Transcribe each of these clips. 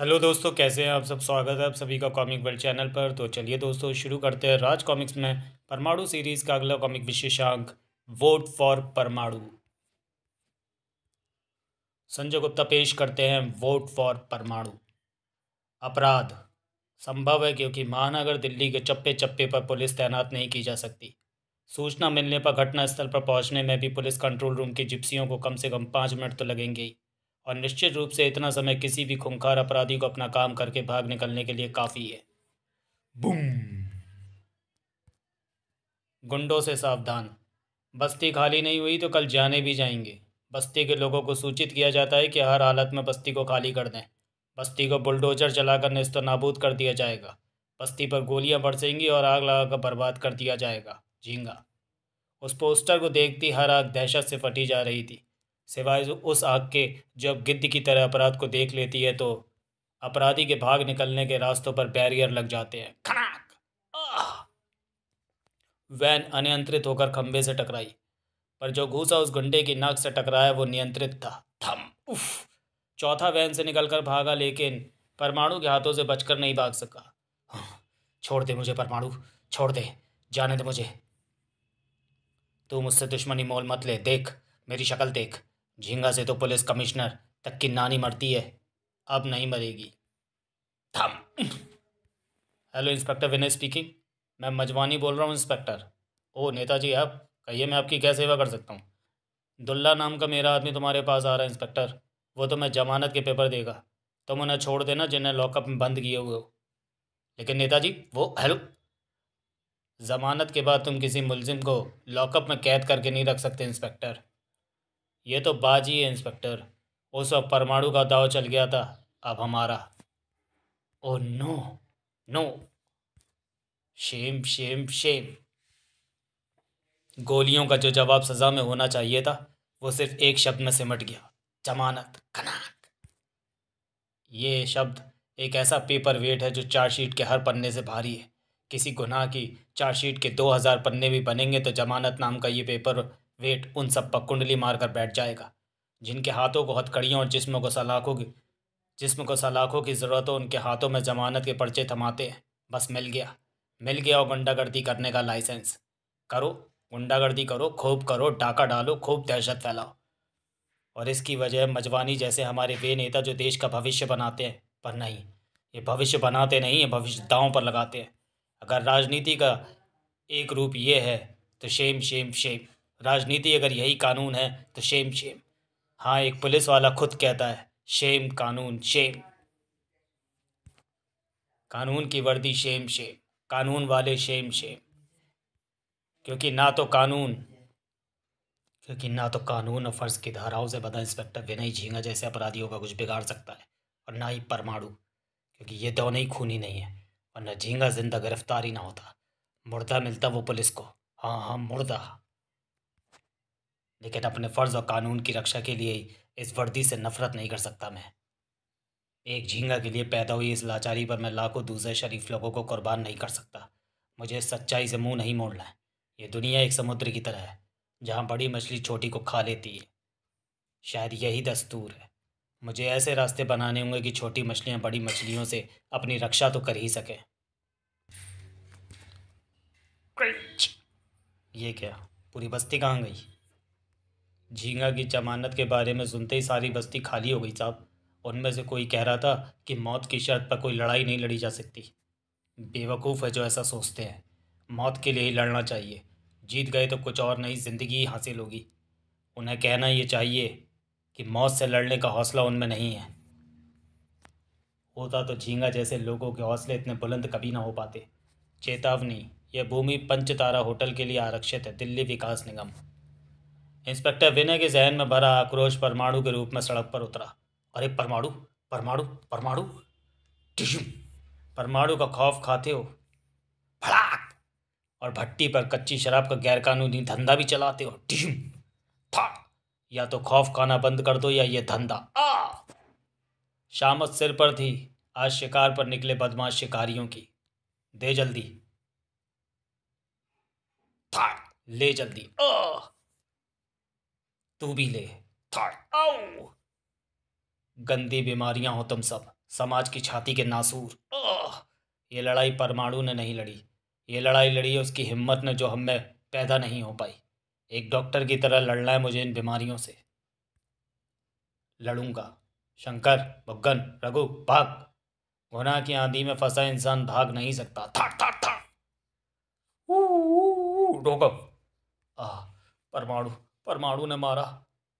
Hello दोस्तों कैसे हैं आप सब स्वागत है आप सभी का कॉमिक वर्ल्ड चैनल पर तो चलिए दोस्तों शुरू करते हैं राज कॉमिक्स में परमाणु सीरीज का अगला कॉमिक विशेषांक वोट फॉर परमाणु संजय गुप्ता पेश करते हैं वोट फॉर परमाणु अपराध संभव है क्योंकि महानगर दिल्ली के चप्पे चप्पे पर पुलिस तैनात नहीं की जा सकती सूचना मिलने पर घटनास्थल पर पहुंचने में भी पुलिस कंट्रोल रूम की जिप्सियों को कम से कम पाँच मिनट तो लगेंगे ही और निश्चित रूप से इतना समय किसी भी खुंखार अपराधी को अपना काम करके भाग निकलने के लिए काफ़ी है बूम गुंडों से सावधान बस्ती खाली नहीं हुई तो कल जाने भी जाएंगे बस्ती के लोगों को सूचित किया जाता है कि हर हालत में बस्ती को खाली कर दें बस्ती को बुलडोजर चलाकर नस्त नाबूद कर दिया जाएगा बस्ती पर गोलियां बरसेंगी और आग लगाकर बर्बाद कर दिया जाएगा झींगा उस पोस्टर को देखती हर आग दहशत से फटी जा रही थी सिवाय उस आग के जब गिद्ध की तरह अपराध को देख लेती है तो अपराधी के भाग निकलने के रास्तों पर बैरियर लग जाते हैं खनाक वैन अनियंत्रित होकर खंभे से टकराई पर जो घूसा उस गुंडे की नाक से टकराया वो नियंत्रित था थम उफ चौथा वैन से निकलकर भागा लेकिन परमाणु के हाथों से बचकर नहीं भाग सका हाँ, छोड़ दे मुझे परमाणु छोड़ दे जाने दे मुझे तू मुझसे दुश्मनी मोल मत ले देख मेरी शक्ल देख झींगा से तो पुलिस कमिश्नर तक की नानी मरती है अब नहीं मरेगी थम हेलो इंस्पेक्टर विनय स्पीकिंग मैं मजवानी बोल रहा हूँ इंस्पेक्टर ओ नेताजी आप कहिए मैं आपकी क्या सेवा कर सकता हूँ दुल्ला नाम का मेरा आदमी तुम्हारे पास आ रहा है इंस्पेक्टर वो तो मैं जमानत के पेपर देगा तुम उन्हें छोड़ देना जिन्हें लॉकअप में बंद किए हुए हो लेकिन नेताजी वो हेलो ज़मानत के बाद तुम किसी मुलजिम को लॉकअप में कैद करके नहीं रख सकते इंस्पेक्टर ये तो बाजी है इंस्पेक्टर उस वक्त परमाणु का दाव चल गया था अब हमारा oh no no shame shame shame गोलियों का जो जवाब सज़ा में होना चाहिए था वो सिर्फ एक शब्द में सिमट गया जमानत खनाक ये शब्द एक ऐसा पेपर वेट है जो चार्जशीट के हर पन्ने से भारी है किसी गुनाह की चार्जशीट के दो हज़ार पन्ने भी बनेंगे तो जमानत नाम का ये पेपर वेट उन सब पर कुंडली मारकर बैठ जाएगा जिनके हाथों को हथकड़ियों और जिस्म को सलाखों की जिस्म को सलाखों की ज़रूरत हो उनके हाथों में जमानत के पर्चे थमाते हैं बस मिल गया मिल गया और गुंडागर्दी करने का लाइसेंस करो गुंडागर्दी करो खूब करो डाका डालो खूब दहशत फैलाओ और इसकी वजह मजवानी जैसे हमारे वे नेता जो देश का भविष्य बनाते हैं पर नहीं ये भविष्य बनाते नहीं ये भविष्य दाव पर लगाते हैं अगर राजनीति का एक रूप ये है तो शेम शेम शेम राजनीति अगर यही कानून है तो शेम शेम हाँ एक पुलिस वाला खुद कहता है शेम कानून शेम कानून की वर्दी शेम शेम कानून वाले शेम शेम क्योंकि ना तो कानून क्योंकि ना तो कानून और फ़र्ज की धाराओं से बदा इंस्पेक्टर विनय झींगा जैसे अपराधियों का कुछ बिगाड़ सकता है और ना ही परमाणु क्योंकि ये दोनों ही खूनी नहीं है और न झींगा जिंदा गिरफ्तार ही ना होता मुर्दा मिलता वो पुलिस को हाँ हाँ मुर्दा लेकिन अपने फ़र्ज़ और कानून की रक्षा के लिए इस वर्दी से नफ़रत नहीं कर सकता मैं एक झींगा के लिए पैदा हुई इस लाचारी पर मैं लाखों दूसरे शरीफ लोगों को कुर्बान नहीं कर सकता मुझे सच्चाई से मुंह नहीं मोड़ना है ये दुनिया एक समुद्र की तरह है जहाँ बड़ी मछली छोटी को खा लेती है शायद यही दस्तूर है मुझे ऐसे रास्ते बनाने होंगे कि छोटी मछलियाँ बड़ी मछलियों से अपनी रक्षा तो कर ही सकें ये क्या पूरी बस्ती कहाँ गई झींगा की जमानत के बारे में सुनते ही सारी बस्ती खाली हो गई साहब उनमें से कोई कह रहा था कि मौत की शर्त पर कोई लड़ाई नहीं लड़ी जा सकती बेवकूफ़ है जो ऐसा सोचते हैं मौत के लिए ही लड़ना चाहिए जीत गए तो कुछ और नई ज़िंदगी ही हासिल होगी उन्हें कहना ये चाहिए कि मौत से लड़ने का हौसला उनमें नहीं है होता तो झींगा जैसे लोगों के हौसले इतने बुलंद कभी ना हो पाते चेतावनी यह भूमि पंचतारा होटल के लिए आरक्षित है दिल्ली विकास निगम इंस्पेक्टर विनय के जहन में भरा आक्रोश परमाणु के रूप में सड़क पर उतरा अरे परमाणु परमाणु परमाणु टिश्यू परमाणु का खौफ खाते हो भड़ाक और भट्टी पर कच्ची शराब का गैरकानूनी धंधा भी चलाते हो टिश्यू था या तो खौफ खाना बंद कर दो या ये धंधा आ शामत सिर पर थी आज शिकार पर निकले बदमाश शिकारियों की दे जल्दी था ले जल्दी ओह तू भी ले आओ गंदी बीमारियां हो तुम सब समाज की छाती के नासूर ये लड़ाई परमाणु ने नहीं लड़ी ये लड़ाई लड़ी है उसकी हिम्मत ने जो हम में पैदा नहीं हो पाई एक डॉक्टर की तरह लड़ना है मुझे इन बीमारियों से लड़ूंगा शंकर बुग्गन रघु भाग गुना की आंधी में फंसा इंसान भाग नहीं सकता था था था। आह परमाणु परमाणु ने मारा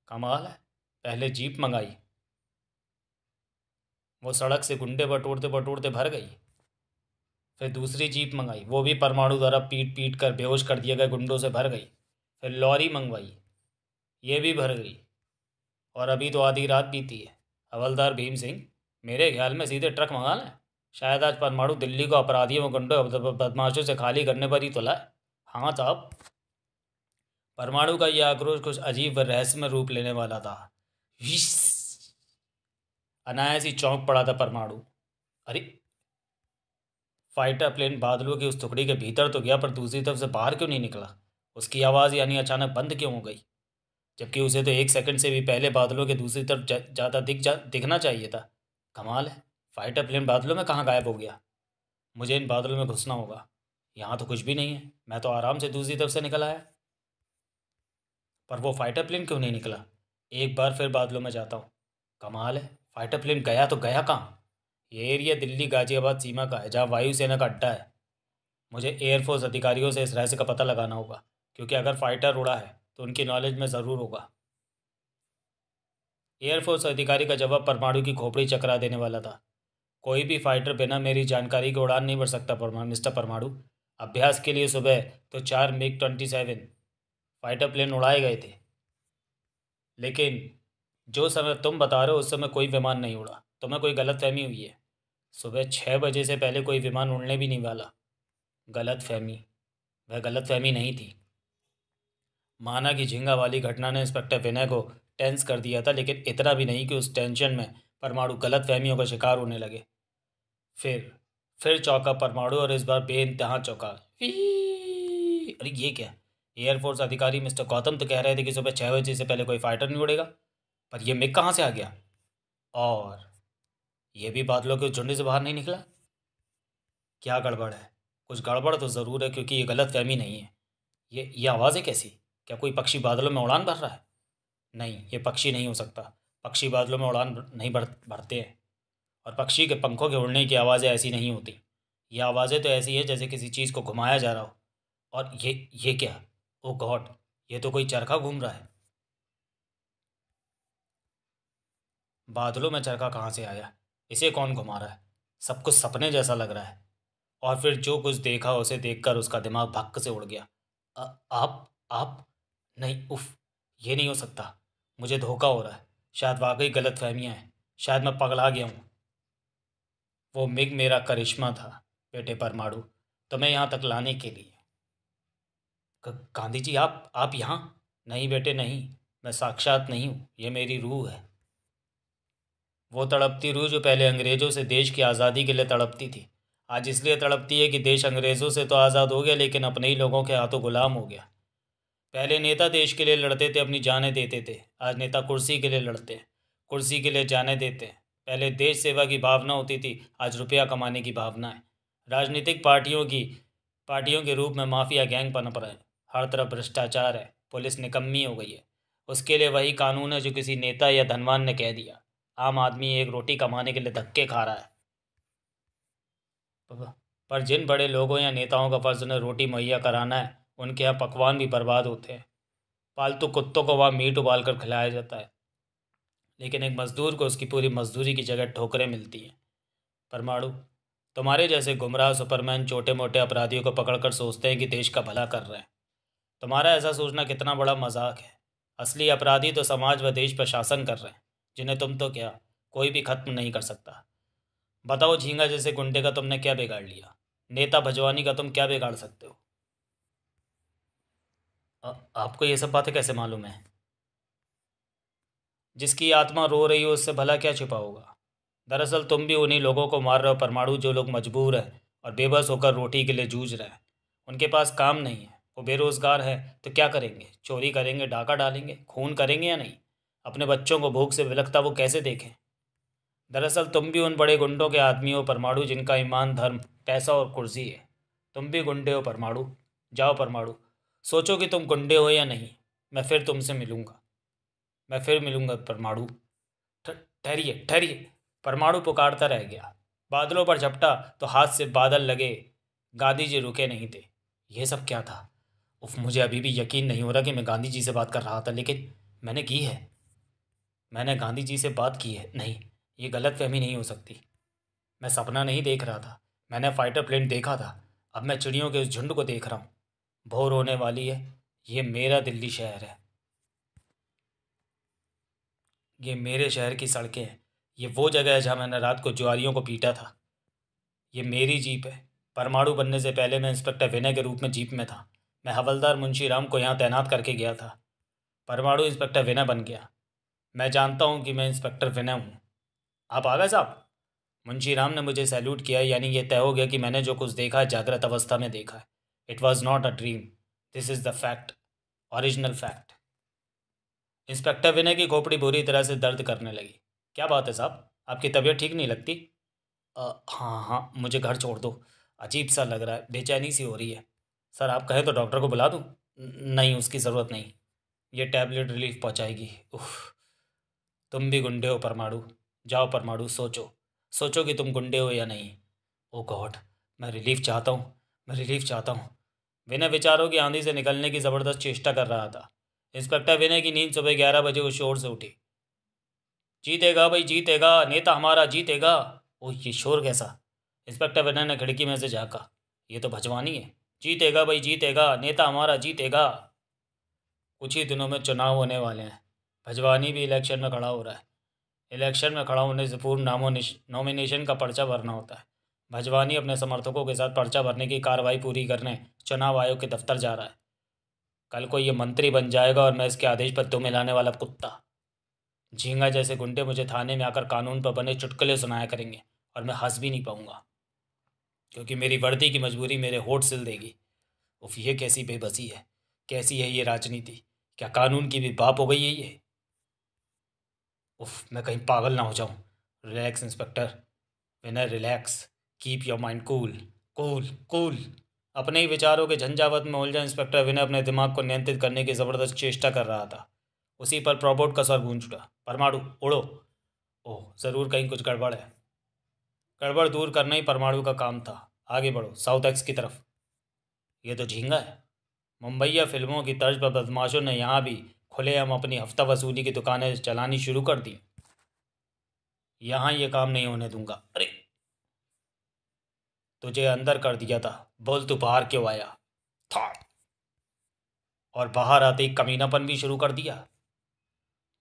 कमाल है पहले जीप मंगाई वो सड़क से गुंडे बटोरते बटोरते भर गई फिर दूसरी जीप मंगाई वो भी परमाणु द्वारा पीट पीट कर बेहोश कर दिए गए गुंडों से भर गई फिर लॉरी मंगवाई ये भी भर गई और अभी तो आधी रात बीती है हवलदार भीम सिंह मेरे ख्याल में सीधे ट्रक मंगा लें शायद आज परमाणु दिल्ली को अपराधियों गुंडों बदमाशों से खाली करने पर ही तुला तो है हाँ साहब परमाणु का यह आक्रोश कुछ अजीब व रहस्यमय रूप लेने वाला था अनायास ही चौंक पड़ा था परमाणु अरे फाइटर प्लेन बादलों की उस टुकड़ी के भीतर तो गया पर दूसरी तरफ से बाहर क्यों नहीं निकला उसकी आवाज़ यानी अचानक बंद क्यों हो गई जबकि उसे तो एक सेकंड से भी पहले बादलों के दूसरी तरफ ज़्यादा दिख जा दिखना चाहिए था कमाल है फाइटर प्लेन बादलों में कहाँ गायब हो गया मुझे इन बादलों में घुसना होगा यहाँ तो कुछ भी नहीं है मैं तो आराम से दूसरी तरफ से निकल आया पर वो फाइटर प्लेन क्यों नहीं निकला एक बार फिर बादलों में जाता हूँ कमाल है फाइटर प्लेन गया तो गया कहाँ ये एरिया दिल्ली गाजियाबाद सीमा का है जहाँ वायुसेना का अड्डा है मुझे एयरफोर्स अधिकारियों से इस रहस्य का पता लगाना होगा क्योंकि अगर फाइटर उड़ा है तो उनकी नॉलेज में ज़रूर होगा एयरफोर्स अधिकारी का जवाब परमाणु की खोपड़ी चकरा देने वाला था कोई भी फाइटर बिना मेरी जानकारी के उड़ान नहीं भर सकता परमाणु मिस्टर परमाणु अभ्यास के लिए सुबह तो चार MiG twenty seven fighter plane उड़ाए गए थे लेकिन जो समय तुम बता रहे हो उस समय कोई विमान नहीं उड़ा तुम्हें कोई गलत फहमी हुई है सुबह छः बजे से पहले कोई विमान उड़ने भी नहीं वाला गलत फहमी वह गलत फहमी नहीं थी माना कि झींगा वाली घटना ने इंस्पेक्टर विनय को टेंस कर दिया था लेकिन इतना भी नहीं कि उस टेंशन में परमाणु गलत फहमियों का शिकार होने लगे फिर फिर चौका परमाणु और इस बार बे इंतहा चौका अरे ये क्या एयरफोर्स अधिकारी मिस्टर गौतम तो कह रहे थे कि सुबह छः बजे से पहले कोई फाइटर नहीं उड़ेगा पर यह मिग कहाँ से आ गया और यह भी बादलों के झुंडे से बाहर नहीं निकला क्या गड़बड़ है कुछ गड़बड़ तो ज़रूर है क्योंकि ये गलत फहमी नहीं है ये ये आवाज़ें कैसी क्या कोई पक्षी बादलों में उड़ान भर रहा है नहीं ये पक्षी नहीं हो सकता पक्षी बादलों में उड़ान नहीं भर भरते हैं और पक्षी के पंखों के उड़ने की आवाज़ें ऐसी नहीं होती ये आवाज़ें तो ऐसी है जैसे किसी चीज़ को घुमाया जा रहा हो और ये ये क्या ओ oh गॉड ये तो कोई चरखा घूम रहा है बादलों में चरखा कहाँ से आया इसे कौन घुमा रहा है सब कुछ सपने जैसा लग रहा है और फिर जो कुछ देखा उसे देखकर उसका दिमाग भक्क से उड़ गया आ, आप आप नहीं उफ ये नहीं हो सकता मुझे धोखा हो रहा है शायद वाकई गलत फहमियाँ हैं शायद मैं पगला गया हूँ वो मिग मेरा करिश्मा था बेटे परमाणु तुम्हें यहाँ तक लाने के लिए गांधी जी आप आप यहाँ नहीं बेटे नहीं मैं साक्षात नहीं हूँ ये मेरी रूह है वो तड़पती रूह जो पहले अंग्रेज़ों से देश की आज़ादी के लिए तड़पती थी आज इसलिए तड़पती है कि देश अंग्रेज़ों से तो आज़ाद हो गया लेकिन अपने ही लोगों के हाथों गुलाम हो गया पहले नेता देश के लिए लड़ते थे अपनी जानें देते थे आज नेता कुर्सी के लिए लड़ते हैं कुर्सी के लिए जाने देते हैं पहले देश सेवा की भावना होती थी आज रुपया कमाने की भावना है राजनीतिक पार्टियों की पार्टियों के रूप में माफिया गैंग पनप रहे हैं हर तरफ भ्रष्टाचार है पुलिस निकम्मी हो गई है उसके लिए वही कानून है जो किसी नेता या धनवान ने कह दिया आम आदमी एक रोटी कमाने के लिए धक्के खा रहा है पर जिन बड़े लोगों या नेताओं का फर्ज उन्हें रोटी मुहैया कराना है उनके यहाँ पकवान भी बर्बाद होते हैं पालतू कुत्तों को वहाँ मीट उबाल कर खिलाया जाता है लेकिन एक मजदूर को उसकी पूरी मजदूरी की जगह ठोकरें मिलती हैं परमाणु तुम्हारे जैसे गुमराह सुपरमैन छोटे मोटे अपराधियों को पकड़कर सोचते हैं कि देश का भला कर रहे हैं तुम्हारा ऐसा सोचना कितना बड़ा मजाक है असली अपराधी तो समाज व देश पर शासन कर रहे हैं जिन्हें तुम तो क्या कोई भी खत्म नहीं कर सकता बताओ झींगा जैसे गुंडे का तुमने क्या बिगाड़ लिया नेता भजवानी का तुम क्या बिगाड़ सकते हो आपको ये सब बातें कैसे मालूम है जिसकी आत्मा रो रही हो उससे भला क्या छिपा होगा दरअसल तुम भी उन्हीं लोगों को मार रहे हो परमाणु जो लोग मजबूर हैं और बेबस होकर रोटी के लिए जूझ रहे हैं उनके पास काम नहीं है वो बेरोज़गार है तो क्या करेंगे चोरी करेंगे डाका डालेंगे खून करेंगे या नहीं अपने बच्चों को भूख से विलखता वो कैसे देखें दरअसल तुम भी उन बड़े गुंडों के आदमी हो परमाणु जिनका ईमान धर्म पैसा और कुर्सी है तुम भी गुंडे हो परमाणु जाओ परमाणु सोचो कि तुम गुंडे हो या नहीं मैं फिर तुमसे मिलूँगा मैं फिर मिलूँगा परमाणु ठहरिए ठहरिए परमाणु पुकारता रह गया बादलों पर झपटा तो हाथ से बादल लगे गांधी जी रुके नहीं थे यह सब क्या था उफ मुझे अभी भी यकीन नहीं हो रहा कि मैं गांधी जी से बात कर रहा था लेकिन मैंने की है मैंने गांधी जी से बात की है नहीं ये गलत फहमी नहीं हो सकती मैं सपना नहीं देख रहा था मैंने फाइटर प्लेन देखा था अब मैं चिड़ियों के उस झुंड को देख रहा हूँ भोर होने वाली है ये मेरा दिल्ली शहर है ये मेरे शहर की सड़कें हैं ये वो जगह है जहाँ मैंने रात को जुआरियों को पीटा था ये मेरी जीप है परमाणु बनने से पहले मैं इंस्पेक्टर विनय के रूप में जीप में था मैं हवलदार मुंशी राम को यहाँ तैनात करके गया था परमाणु इंस्पेक्टर विनय बन गया मैं जानता हूँ कि मैं इंस्पेक्टर विनय हूँ आप आ गए साहब मुंशी राम ने मुझे सैल्यूट किया यानी यह तय हो गया कि मैंने जो कुछ देखा है जागृत अवस्था में देखा है it was not a dream this is the fact original fact inspector Vinay की खोपड़ी बुरी तरह से दर्द करने लगी क्या बात है साहब आपकी तबीयत ठीक नहीं लगती आ, हाँ हाँ मुझे घर छोड़ दो अजीब सा लग रहा है बेचैनी सी हो रही है सर आप कहे तो डॉक्टर को बुला दूँ नहीं उसकी ज़रूरत नहीं ये टैबलेट रिलीफ पहुँचाएगी उफ तुम भी गुंडे हो परमाणु जाओ परमाणु सोचो सोचो कि तुम गुंडे हो या नहीं ओ गॉड मैं रिलीफ चाहता हूँ मैं रिलीफ चाहता हूँ विनय विचारों की आंधी से निकलने की ज़बरदस्त चेष्टा कर रहा था इंस्पेक्टर विनय की नींद सुबह ग्यारह बजे उस शोर से उठी जीतेगा भाई जीतेगा नेता हमारा जीतेगा ओ ये शोर कैसा इंस्पेक्टर विनय ने खिड़की में से झाँका ये तो भजवानी है जीतेगा भाई जीतेगा नेता हमारा जीतेगा कुछ ही दिनों में चुनाव होने वाले हैं भजवानी भी इलेक्शन में खड़ा हो रहा है इलेक्शन में खड़ा होने से पूर्व नामो नॉमिनेशन का पर्चा भरना होता है भजवानी अपने समर्थकों के साथ पर्चा भरने की कार्रवाई पूरी करने चुनाव आयोग के दफ्तर जा रहा है कल को ये मंत्री बन जाएगा और मैं इसके आदेश पर तुम मिलाने वाला कुत्ता झींगा जैसे गुंडे मुझे थाने में आकर कानून पर बने चुटकुले सुनाया करेंगे और मैं हंस भी नहीं पाऊंगा क्योंकि मेरी वर्दी की मजबूरी मेरे होठ सिल देगी उफ ये कैसी बेबसी है कैसी है ये राजनीति क्या कानून की भी बाप हो गई है ये उफ मैं कहीं पागल ना हो जाऊँ रिलैक्स इंस्पेक्टर विनर relax keep your mind cool cool cool अपने ही विचारों के झंझावत में उलझा इंस्पेक्टर विनय अपने दिमाग को नियंत्रित करने की ज़बरदस्त चेष्टा कर रहा था उसी पर प्रोबोट का स्वर गूंज उठा परमाणु उड़ो ओह ज़रूर कहीं कुछ गड़बड़ है गड़बड़ दूर करना ही परमाणु का काम था आगे बढ़ो साउथ एक्स की तरफ ये तो झींगा है मुंबईया फिल्मों की तर्ज पर बदमाशों ने यहाँ भी खुले हम अपनी हफ्ता वसूली की दुकानें चलानी शुरू कर दी यहाँ ये काम नहीं होने दूंगा अरे तुझे अंदर कर दिया था बोल तू बाहर क्यों आया था और बाहर आते ही कमीनापन भी शुरू कर दिया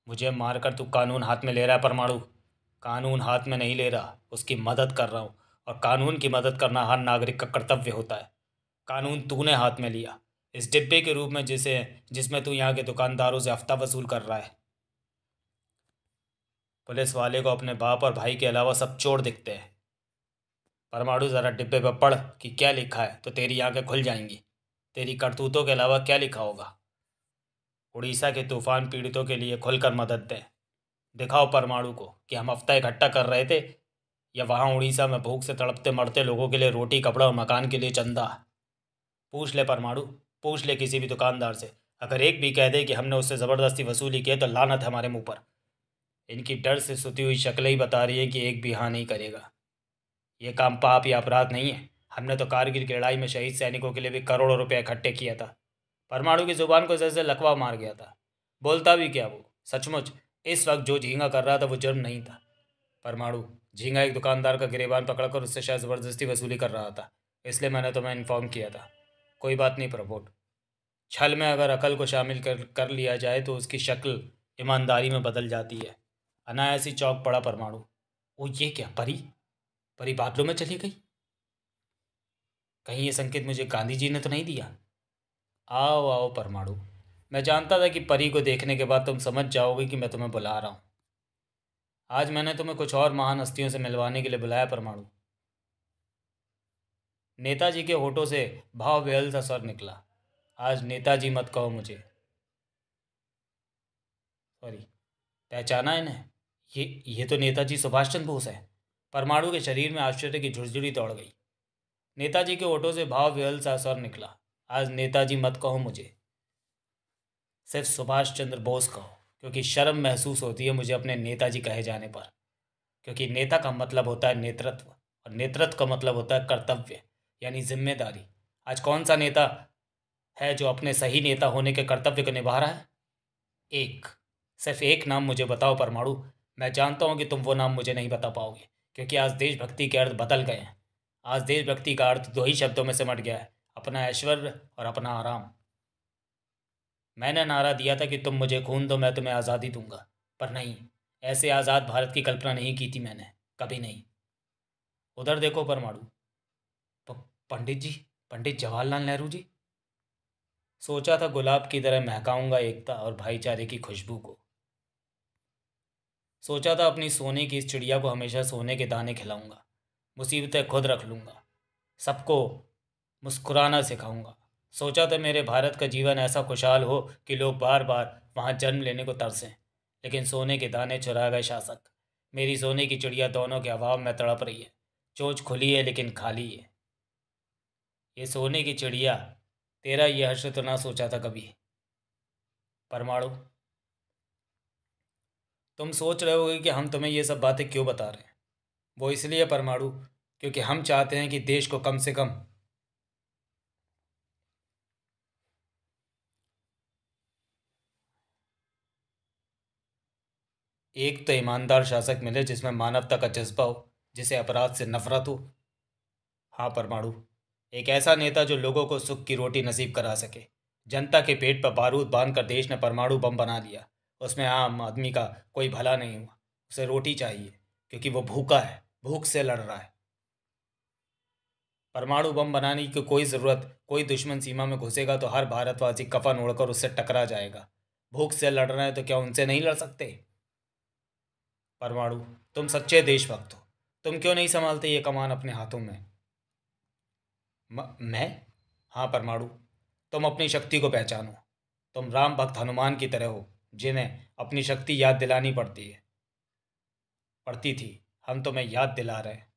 मुझे मारकर तू कानून हाथ में ले रहा है परमाणु कानून हाथ में नहीं ले रहा उसकी मदद कर रहा हूँ और कानून की मदद करना हर नागरिक का कर्तव्य होता है कानून तूने हाथ में लिया इस डिब्बे के रूप में जिसे जिसमें तू यहाँ के दुकानदारों से हफ्ता वसूल कर रहा है पुलिस वाले को अपने बाप और भाई के अलावा सब चोर दिखते हैं परमाणु ज़रा डिब्बे पर पढ़ कि क्या लिखा है तो तेरी आंखें खुल जाएंगी तेरी करतूतों के अलावा क्या लिखा होगा उड़ीसा के तूफान पीड़ितों के लिए खुलकर मदद दें दिखाओ परमाणु को कि हम हफ्ता इकट्ठा कर रहे थे या वहाँ उड़ीसा में भूख से तड़पते मरते लोगों के लिए रोटी कपड़ा और मकान के लिए चंदा पूछ ले परमाणु पूछ ले किसी भी दुकानदार से अगर एक भी कह दे कि हमने उससे ज़बरदस्ती वसूली की है तो लानत हमारे मुँह पर इनकी डर से सुती हुई शक्लें ही बता रही है कि एक भी हाँ नहीं करेगा ये काम पाप या अपराध नहीं है हमने तो कारगिल की लड़ाई में शहीद सैनिकों के लिए भी करोड़ों रुपये इकट्ठे किया था परमाणु की ज़ुबान को जैसे लकवा मार गया था बोलता भी क्या वो सचमुच इस वक्त जो झींगा कर रहा था वो जुर्म नहीं था परमाणु झींगा एक दुकानदार का गिरेबान पकड़कर उससे शायद ज़बरदस्ती वसूली कर रहा था इसलिए मैंने तुम्हें इन्फॉर्म किया था कोई बात नहीं प्रभोट छल में अगर अकल को शामिल कर कर लिया जाए तो उसकी शक्ल ईमानदारी में बदल जाती है अनायासी चौक पड़ा परमाणु वो ये क्या परी परी बादलों में चली गई कहीं ये संकेत मुझे गांधी जी ने तो नहीं दिया आओ आओ परमाणु मैं जानता था कि परी को देखने के बाद तुम समझ जाओगे कि मैं तुम्हें बुला रहा हूँ आज मैंने तुम्हें कुछ और महान हस्तियों से मिलवाने के लिए बुलाया परमाणु नेताजी के होठों से भाव बेहल सा स्वर निकला आज नेताजी मत कहो मुझे सॉरी पहचाना इन्हें ये ये तो नेताजी सुभाष चंद्र बोस है परमाणु के शरीर में आश्चर्य की झुरझुरी दौड़ गई नेताजी के ओटों से भाव विहल सा स्वर निकला आज नेताजी मत कहो मुझे सिर्फ सुभाष चंद्र बोस का हो क्योंकि शर्म महसूस होती है मुझे अपने नेताजी कहे जाने पर क्योंकि नेता का मतलब होता है नेतृत्व और नेतृत्व का मतलब होता है कर्तव्य यानी जिम्मेदारी आज कौन सा नेता है जो अपने सही नेता होने के कर्तव्य को निभा रहा है एक सिर्फ एक नाम मुझे बताओ परमाणु मैं जानता हूँ कि तुम वो नाम मुझे नहीं बता पाओगे क्योंकि आज देशभक्ति के अर्थ बदल गए हैं आज देशभक्ति का अर्थ दो ही शब्दों में सिमट गया है अपना ऐश्वर्य और अपना आराम मैंने नारा दिया था कि तुम मुझे खून दो मैं तुम्हें आज़ादी दूंगा पर नहीं ऐसे आज़ाद भारत की कल्पना नहीं की थी मैंने कभी नहीं उधर देखो परमाणु पंडित जी पंडित जवाहरलाल नेहरू जी सोचा था गुलाब की तरह महकाऊंगा एकता और भाईचारे की खुशबू को सोचा था अपनी सोने की इस चिड़िया को हमेशा सोने के दाने खिलाऊंगा मुसीबतें खुद रख लूंगा सबको मुस्कुराना सिखाऊंगा सोचा था तो मेरे भारत का जीवन ऐसा खुशहाल हो कि लोग बार बार वहाँ जन्म लेने को तरसें लेकिन सोने के दाने चुरा गए शासक मेरी सोने की चिड़िया दोनों के अभाव में तड़प रही है चोच खुली है लेकिन खाली है ये सोने की चिड़िया तेरा यह हर्ष तो ना सोचा था कभी परमाणु तुम सोच रहे होगे कि हम तुम्हें ये सब बातें क्यों बता रहे हैं वो इसलिए परमाणु क्योंकि हम चाहते हैं कि देश को कम से कम एक तो ईमानदार शासक मिले जिसमें मानवता का जज्बा हो जिसे अपराध से नफरत हो हाँ परमाणु एक ऐसा नेता जो लोगों को सुख की रोटी नसीब करा सके जनता के पेट पर बारूद बांध कर देश ने परमाणु बम बना दिया उसमें आम आदमी का कोई भला नहीं हुआ उसे रोटी चाहिए क्योंकि वो भूखा है भूख से लड़ रहा है परमाणु बम बनाने की कोई ज़रूरत कोई दुश्मन सीमा में घुसेगा तो हर भारतवासी कफन उड़कर उससे टकरा जाएगा भूख से लड़ रहे हैं तो क्या उनसे नहीं लड़ सकते परमाणु तुम सच्चे देशभक्त हो तुम क्यों नहीं संभालते ये कमान अपने हाथों में म, मैं हाँ परमाणु तुम अपनी शक्ति को पहचानो तुम राम भक्त हनुमान की तरह हो जिन्हें अपनी शक्ति याद दिलानी पड़ती है पड़ती थी हम तुम्हें याद दिला रहे हैं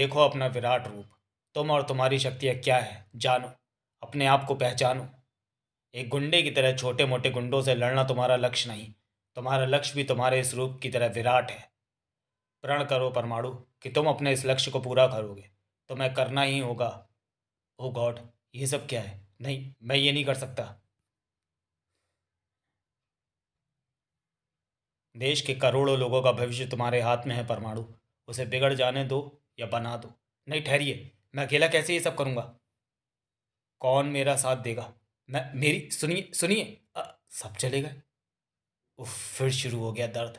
देखो अपना विराट रूप तुम और तुम्हारी शक्तियाँ क्या है जानो अपने आप को पहचानो एक गुंडे की तरह छोटे मोटे गुंडों से लड़ना तुम्हारा लक्ष्य नहीं तुम्हारा लक्ष्य भी तुम्हारे इस रूप की तरह विराट है प्रण करो परमाणु कि तुम अपने इस लक्ष्य को पूरा करोगे तो मैं करना ही होगा ओ गॉड ये सब क्या है नहीं मैं ये नहीं कर सकता देश के करोड़ों लोगों का भविष्य तुम्हारे हाथ में है परमाणु उसे बिगड़ जाने दो या बना दो नहीं ठहरिए मैं अकेला कैसे ये सब करूंगा कौन मेरा साथ देगा मैं मेरी सुनिए सुनिए सब चले गए उफ फिर शुरू हो गया दर्द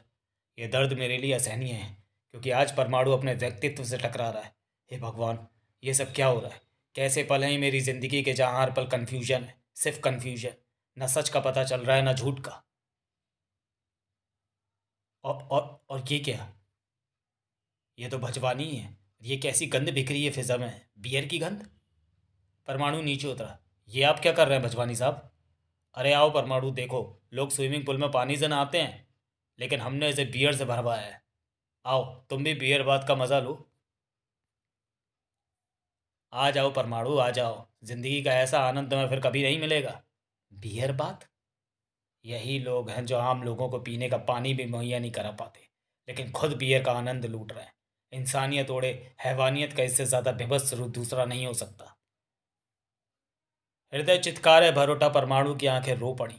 ये दर्द मेरे लिए असहनीय है क्योंकि आज परमाणु अपने व्यक्तित्व से टकरा रहा है हे भगवान ये सब क्या हो रहा है कैसे पल हैं मेरी ज़िंदगी के जहाँ हर पल कन्फ्यूजन है सिर्फ कन्फ्यूजन न सच का पता चल रहा है ना झूठ का और और और ये क्या ये तो भजवानी है ये कैसी गंध बिखरी है फिजा में बियर की गंद परमाणु नीचे उतरा ये आप क्या कर रहे हैं भजवानी साहब अरे आओ परमाणु देखो लोग स्विमिंग पूल में पानी से नहाते हैं लेकिन हमने इसे बियर से भरवाया है आओ तुम भी बियर बात का मज़ा लो आ जाओ परमाणु आ जाओ ज़िंदगी का ऐसा आनंद तुम्हें फिर कभी नहीं मिलेगा बियर बात यही लोग हैं जो आम लोगों को पीने का पानी भी मुहैया नहीं करा पाते लेकिन खुद बियर का आनंद लूट रहे हैं इंसानियत ओढ़े हैवानियत का इससे ज़्यादा बेबस रूप दूसरा नहीं हो सकता हृदय चित्कार है भरोटा परमाणु की आंखें रो पड़ी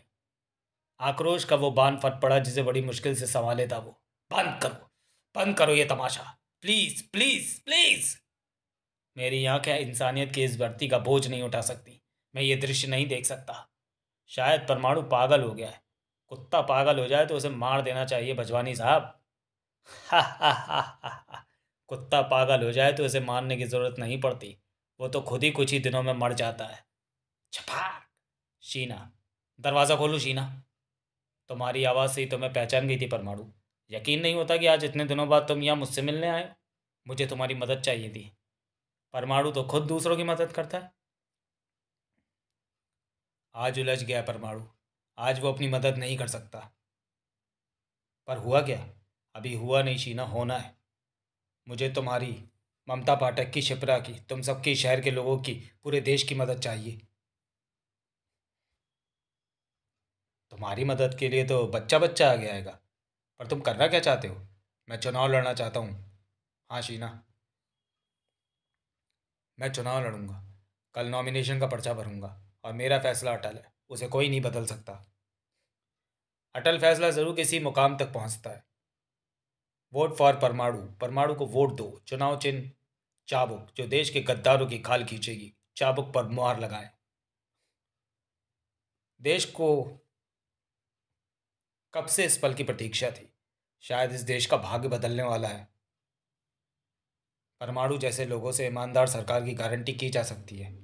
आक्रोश का वो बांध फट पड़ा जिसे बड़ी मुश्किल से संभाले था वो बंद करो बंद करो ये तमाशा प्लीज प्लीज प्लीज मेरी आंखें इंसानियत की इस भर्ती का बोझ नहीं उठा सकती मैं ये दृश्य नहीं देख सकता शायद परमाणु पागल हो गया है कुत्ता पागल हो जाए तो उसे मार देना चाहिए भजवानी साहब हा कुत्ता पागल हो जाए तो उसे मारने की ज़रूरत नहीं पड़ती वो तो खुद ही कुछ ही दिनों में मर जाता है छपाक शीना दरवाज़ा खोलो शीना तुम्हारी आवाज़ से ही तो मैं पहचान गई थी परमाणु यकीन नहीं होता कि आज इतने दिनों बाद तुम यहाँ मुझसे मिलने आए मुझे तुम्हारी मदद चाहिए थी परमाणु तो खुद दूसरों की मदद करता है आज उलझ गया परमाणु आज वो अपनी मदद नहीं कर सकता पर हुआ क्या अभी हुआ नहीं शीना होना है मुझे तुम्हारी ममता पाठक की शिप्रा की तुम सबके शहर के लोगों की पूरे देश की मदद चाहिए तुम्हारी मदद के लिए तो बच्चा बच्चा आ गया आएगा पर तुम करना क्या चाहते हो मैं चुनाव लड़ना चाहता हूँ हाँ शीना मैं चुनाव लड़ूंगा कल नॉमिनेशन का पर्चा भरूंगा और मेरा फैसला अटल है उसे कोई नहीं बदल सकता अटल फैसला ज़रूर किसी मुकाम तक पहुंचता है वोट फॉर परमाणु परमाणु को वोट दो चुनाव चिन्ह चाबुक जो देश के गद्दारों की खाल खींचेगी चाबुक पर मुहर लगाए देश को कब से इस पल की प्रतीक्षा थी शायद इस देश का भाग्य बदलने वाला है परमाणु जैसे लोगों से ईमानदार सरकार की गारंटी की जा सकती है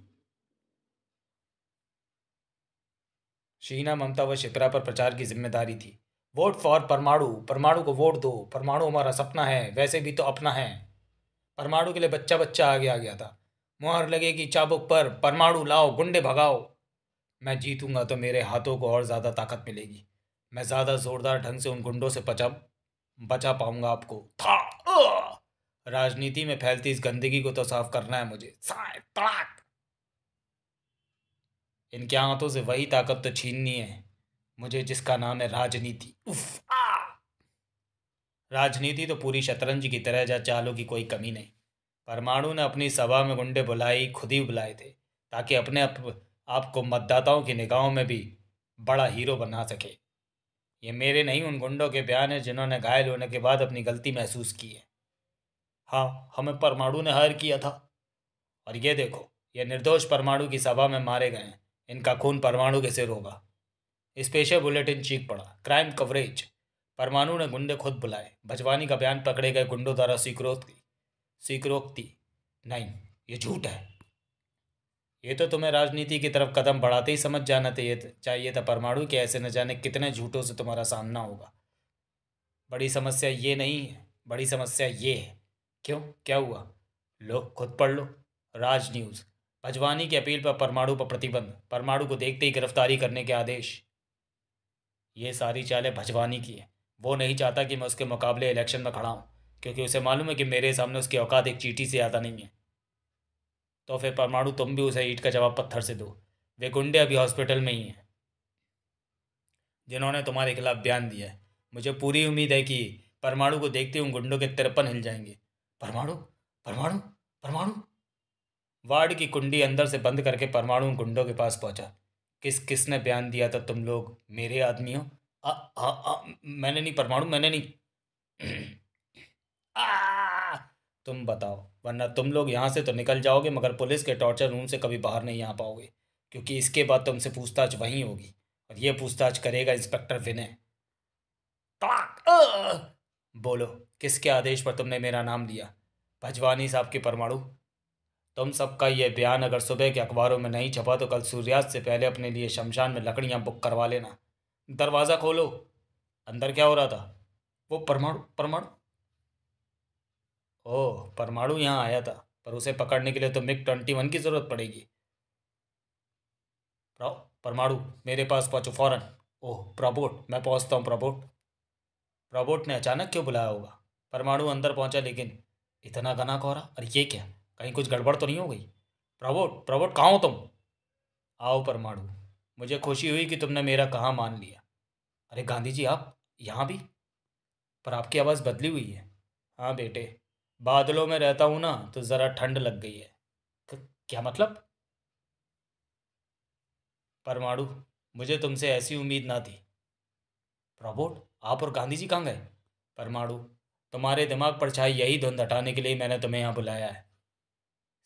शीना ममता व शिप्रा पर प्रचार की जिम्मेदारी थी वोट फॉर परमाणु परमाणु को वोट दो परमाणु हमारा सपना है वैसे भी तो अपना है परमाणु के लिए बच्चा बच्चा आगे आ गया था मुहर लगेगी चाबुक पर परमाणु लाओ गुंडे भगाओ मैं जीतूंगा तो मेरे हाथों को और ज़्यादा ताकत मिलेगी मैं ज़्यादा ज़ोरदार ढंग से उन गुंडों से बचा बचा पाऊंगा आपको था राजनीति में फैलती इस गंदगी को तो साफ करना है मुझे इनके हाथों से वही ताकत तो छीननी है मुझे जिसका नाम है राजनीति राजनीति तो पूरी शतरंज की तरह जा चालों की कोई कमी नहीं परमाणु ने अपनी सभा में गुंडे बुलाई खुद ही बुलाए थे ताकि अपने आप, आपको मतदाताओं की निगाहों में भी बड़ा हीरो बना सके ये मेरे नहीं उन गुंडों के बयान हैं जिन्होंने घायल होने के बाद अपनी गलती महसूस की है हाँ हमें परमाणु ने हायर किया था और ये देखो ये निर्दोष परमाणु की सभा में मारे गए हैं इनका खून परमाणु के सिर होगा इस पेशे बुलेटिन चीख पड़ा क्राइम कवरेज परमाणु ने गुंडे खुद बुलाए भजवानी का बयान पकड़े गए गुंडों द्वारा स्वीकृत की स्वीकृति नहीं ये झूठ है ये तो तुम्हें राजनीति की तरफ कदम बढ़ाते ही समझ जाना चाहिए था परमाणु के ऐसे न जाने कितने झूठों से तुम्हारा सामना होगा बड़ी समस्या ये नहीं है बड़ी समस्या ये है क्यों क्या हुआ लो खुद पढ़ लो राज न्यूज़ भजवानी की अपील पर परमाणु पर प्रतिबंध परमाणु को देखते ही गिरफ्तारी करने के आदेश ये सारी चालें भजवानी की है वो नहीं चाहता कि मैं उसके मुकाबले इलेक्शन में खड़ा हूँ क्योंकि उसे मालूम है कि मेरे सामने उसकी औकात एक चीटी से ज़्यादा नहीं है तो फिर परमाणु तुम भी उसे ईट का जवाब पत्थर से दो वे गुंडे अभी हॉस्पिटल में ही हैं जिन्होंने तुम्हारे खिलाफ बयान दिया है मुझे पूरी उम्मीद है कि परमाणु को देखते हुए गुंडों के तिरपन हिल जाएंगे परमाणु परमाणु परमाणु वार्ड की कुंडी अंदर से बंद करके परमाणु गुंडों के पास पहुंचा किस किस ने बयान दिया था तुम लोग मेरे आदमी हो आ, आ, आ, मैंने नहीं परमाणु मैंने नहीं आ तुम बताओ वरना तुम लोग यहाँ से तो निकल जाओगे मगर पुलिस के टॉर्चर रूम से कभी बाहर नहीं आ पाओगे क्योंकि इसके बाद तुमसे पूछताछ वहीं होगी और ये पूछताछ करेगा इंस्पेक्टर विनय बोलो किसके आदेश पर तुमने मेरा नाम लिया भजवानी साहब के परमाणु तुम सबका यह बयान अगर सुबह के अखबारों में नहीं छपा तो कल सूर्यास्त से पहले अपने लिए शमशान में लकड़ियाँ बुक करवा लेना दरवाज़ा खोलो अंदर क्या हो रहा था वो परमाणु परमाणु ओह परमाणु यहाँ आया था पर उसे पकड़ने के लिए तो मिग ट्वेंटी वन की ज़रूरत पड़ेगी परमाणु मेरे पास पहुँचो फ़ौरन ओह प्रबोट मैं पहुँचता हूँ प्रबोट प्रबोट ने अचानक क्यों बुलाया होगा परमाणु अंदर पहुँचा लेकिन इतना घना कोहरा अरे ये क्या कहीं कुछ गड़बड़ तो नहीं हो गई प्रबोट प्रबोट कहाँ हो तुम आओ परमाणु मुझे खुशी हुई कि तुमने मेरा कहाँ मान लिया अरे गांधी जी आप यहाँ भी पर आपकी आवाज़ बदली हुई है हाँ बेटे बादलों में रहता हूँ ना तो ज़रा ठंड लग गई है क्या मतलब परमाणु मुझे तुमसे ऐसी उम्मीद ना थी रोबोट आप और गांधी जी कहाँ गए परमाणु तुम्हारे दिमाग पर छाई यही धुंध हटाने के लिए मैंने तुम्हें यहाँ बुलाया है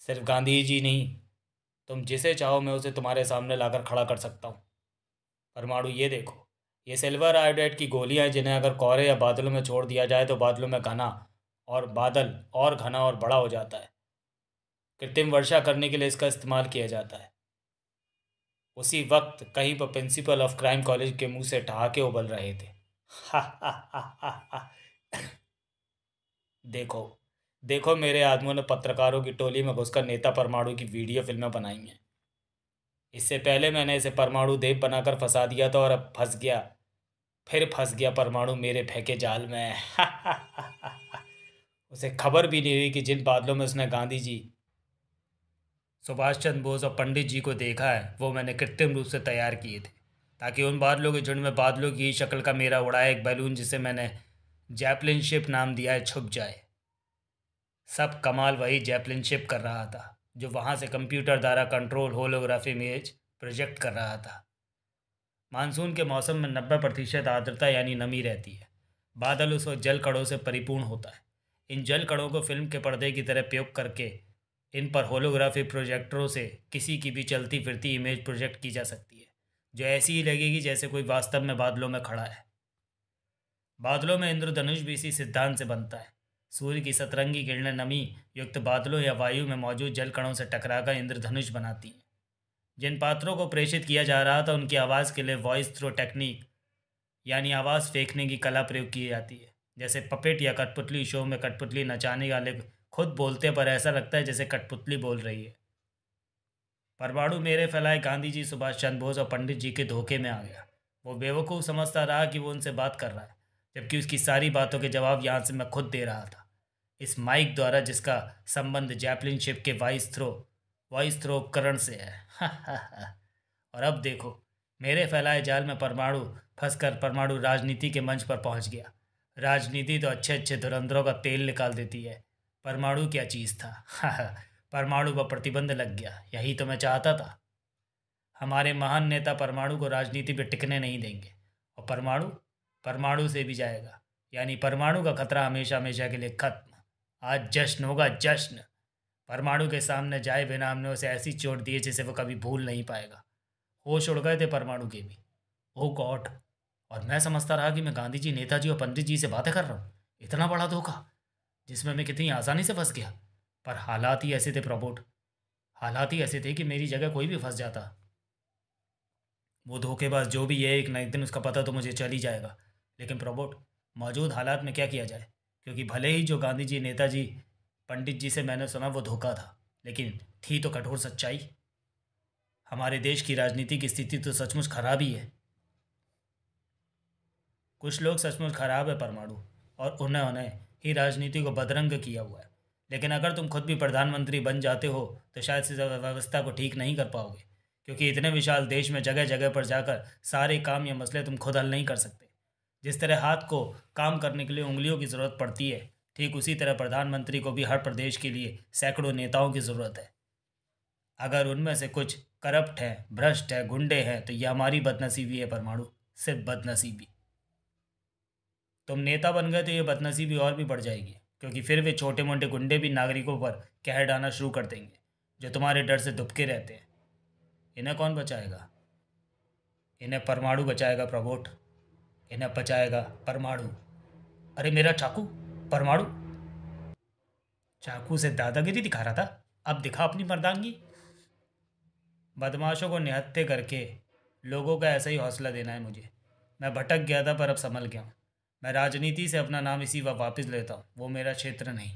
सिर्फ गांधी जी नहीं तुम जिसे चाहो मैं उसे तुम्हारे सामने लाकर खड़ा कर सकता हूँ परमाणु ये देखो ये सिल्वर आयोडाइड की गोलियाँ जिन्हें अगर कोहरे या बादलों में छोड़ दिया जाए तो बादलों में घना और बादल और घना और बड़ा हो जाता है कृत्रिम वर्षा करने के लिए इसका इस्तेमाल किया जाता है उसी वक्त कहीं पर प्रिंसिपल ऑफ क्राइम कॉलेज के मुंह से ठहाके उबल रहे थे देखो देखो मेरे आदमियों ने पत्रकारों की टोली में घुसकर नेता परमाणु की वीडियो फिल्में बनाई हैं इससे पहले मैंने इसे परमाणु देव बनाकर फंसा दिया था और अब फंस गया फिर फंस गया परमाणु मेरे फेंके जाल में उसे खबर भी नहीं हुई कि जिन बादलों में उसने गांधी जी सुभाष चंद्र बोस और पंडित जी को देखा है वो मैंने कृत्रिम रूप से तैयार किए थे ताकि उन बादलों के झुंड में बादलों की शक्ल का मेरा उड़ाया एक बैलून जिसे मैंने जैपलिन शिप नाम दिया है छुप जाए सब कमाल वही जैपलिन शिप कर रहा था जो वहाँ से कंप्यूटर द्वारा कंट्रोल होलोग्राफी इमेज प्रोजेक्ट कर रहा था मानसून के मौसम में नब्बे प्रतिशत आर्द्रता यानी नमी रहती है बादल उस जल कड़ों से परिपूर्ण होता है इन जल कणों को फिल्म के पर्दे की तरह प्रयोग करके इन पर होलोग्राफी प्रोजेक्टरों से किसी की भी चलती फिरती इमेज प्रोजेक्ट की जा सकती है जो ऐसी ही लगेगी जैसे कोई वास्तव में बादलों में खड़ा है बादलों में इंद्रधनुष भी इसी सिद्धांत से बनता है सूर्य की सतरंगी किरणें नमी युक्त बादलों या वायु में मौजूद जल कणों से टकराकर इंद्रधनुष बनाती हैं जिन पात्रों को प्रेषित किया जा रहा था उनकी आवाज़ के लिए वॉइस थ्रो टेक्निक यानी आवाज़ फेंकने की कला प्रयोग की जाती है जैसे पपेट या कठपुतली शो में कठपुतली नचाने वाले खुद बोलते पर ऐसा लगता है जैसे कठपुतली बोल रही है परवाड़ू मेरे फैलाए गांधी जी सुभाष चंद्र बोस और पंडित जी के धोखे में आ गया वो बेवकूफ़ समझता रहा कि वो उनसे बात कर रहा है जबकि उसकी सारी बातों के जवाब यहाँ से मैं खुद दे रहा था इस माइक द्वारा जिसका संबंध जैपलिन शिप के वाइस थ्रो वाइस थ्रो उपकरण से है और अब देखो मेरे फैलाए जाल में परमाणु फंसकर परमाणु राजनीति के मंच पर पहुंच गया राजनीति तो अच्छे अच्छे धुरंधरों का तेल निकाल देती है परमाणु क्या चीज़ था हाँ, परमाणु पर प्रतिबंध लग गया यही तो मैं चाहता था हमारे महान नेता परमाणु को राजनीति पर टिकने नहीं देंगे और परमाणु परमाणु से भी जाएगा यानी परमाणु का खतरा हमेशा हमेशा के लिए खत्म आज जश्न होगा जश्न परमाणु के सामने जाए बिना हमने उसे ऐसी चोट दी है जिसे वो कभी भूल नहीं पाएगा होश उड़ गए थे परमाणु के भी ओ गॉड और मैं समझता रहा कि मैं गांधी जी नेताजी और पंडित जी से बातें कर रहा हूँ इतना बड़ा धोखा जिसमें मैं कितनी आसानी से फंस गया पर हालात ही ऐसे थे प्रबोट हालात ही ऐसे थे कि मेरी जगह कोई भी फंस जाता वो धोखेबाज जो भी है एक ना एक दिन उसका पता तो मुझे चल ही जाएगा लेकिन प्रबोट मौजूद हालात में क्या किया जाए क्योंकि भले ही जो गांधी जी नेताजी पंडित जी से मैंने सुना वो धोखा था लेकिन थी तो कठोर सच्चाई हमारे देश की राजनीति की स्थिति तो सचमुच खराब ही है कुछ लोग सचमुच खराब है परमाणु और उन्हें उन्हें ही राजनीति को बदरंग किया हुआ है लेकिन अगर तुम खुद भी प्रधानमंत्री बन जाते हो तो शायद इस व्यवस्था को ठीक नहीं कर पाओगे क्योंकि इतने विशाल देश में जगह जगह पर जाकर सारे काम या मसले तुम खुद हल नहीं कर सकते जिस तरह हाथ को काम करने के लिए उंगलियों की ज़रूरत पड़ती है ठीक उसी तरह प्रधानमंत्री को भी हर प्रदेश के लिए सैकड़ों नेताओं की ज़रूरत है अगर उनमें से कुछ करप्ट हैं भ्रष्ट है गुंडे हैं तो यह हमारी बदनसीबी है परमाणु सिर्फ बदनसीबी तुम नेता बन गए तो ये बदनसीबी और भी बढ़ जाएगी क्योंकि फिर वे छोटे मोटे गुंडे भी नागरिकों पर कहर डालना शुरू कर देंगे जो तुम्हारे डर से दुबके रहते हैं इन्हें कौन बचाएगा इन्हें परमाणु बचाएगा प्रबोट इन्हें बचाएगा परमाणु अरे मेरा चाकू परमाणु चाकू से दादागिरी दिखा रहा था अब दिखा अपनी मर्दांगी बदमाशों को निहत्ते करके लोगों का ऐसा ही हौसला देना है मुझे मैं भटक गया था पर अब संभल गया हूँ मैं राजनीति से अपना नाम इसी वक्त वापस लेता हूँ वो मेरा क्षेत्र नहीं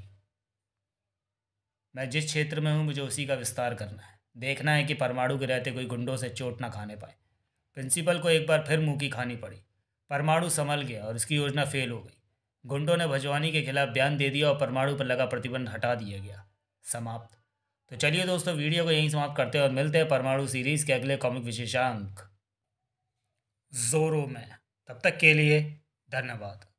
मैं जिस क्षेत्र में हूँ मुझे उसी का विस्तार करना है देखना है कि परमाणु के रहते कोई गुंडों से चोट ना खाने पाए प्रिंसिपल को एक बार फिर मुँह की खानी पड़ी परमाणु संभल गया और इसकी योजना फेल हो गई गुंडों ने भजवानी के खिलाफ बयान दे दिया और परमाणु पर लगा प्रतिबंध हटा दिया गया समाप्त तो चलिए दोस्तों वीडियो को यहीं समाप्त करते हैं और मिलते हैं परमाणु सीरीज़ के अगले कॉमिक विशेषांक जोरो में तब तक के लिए धन्यवाद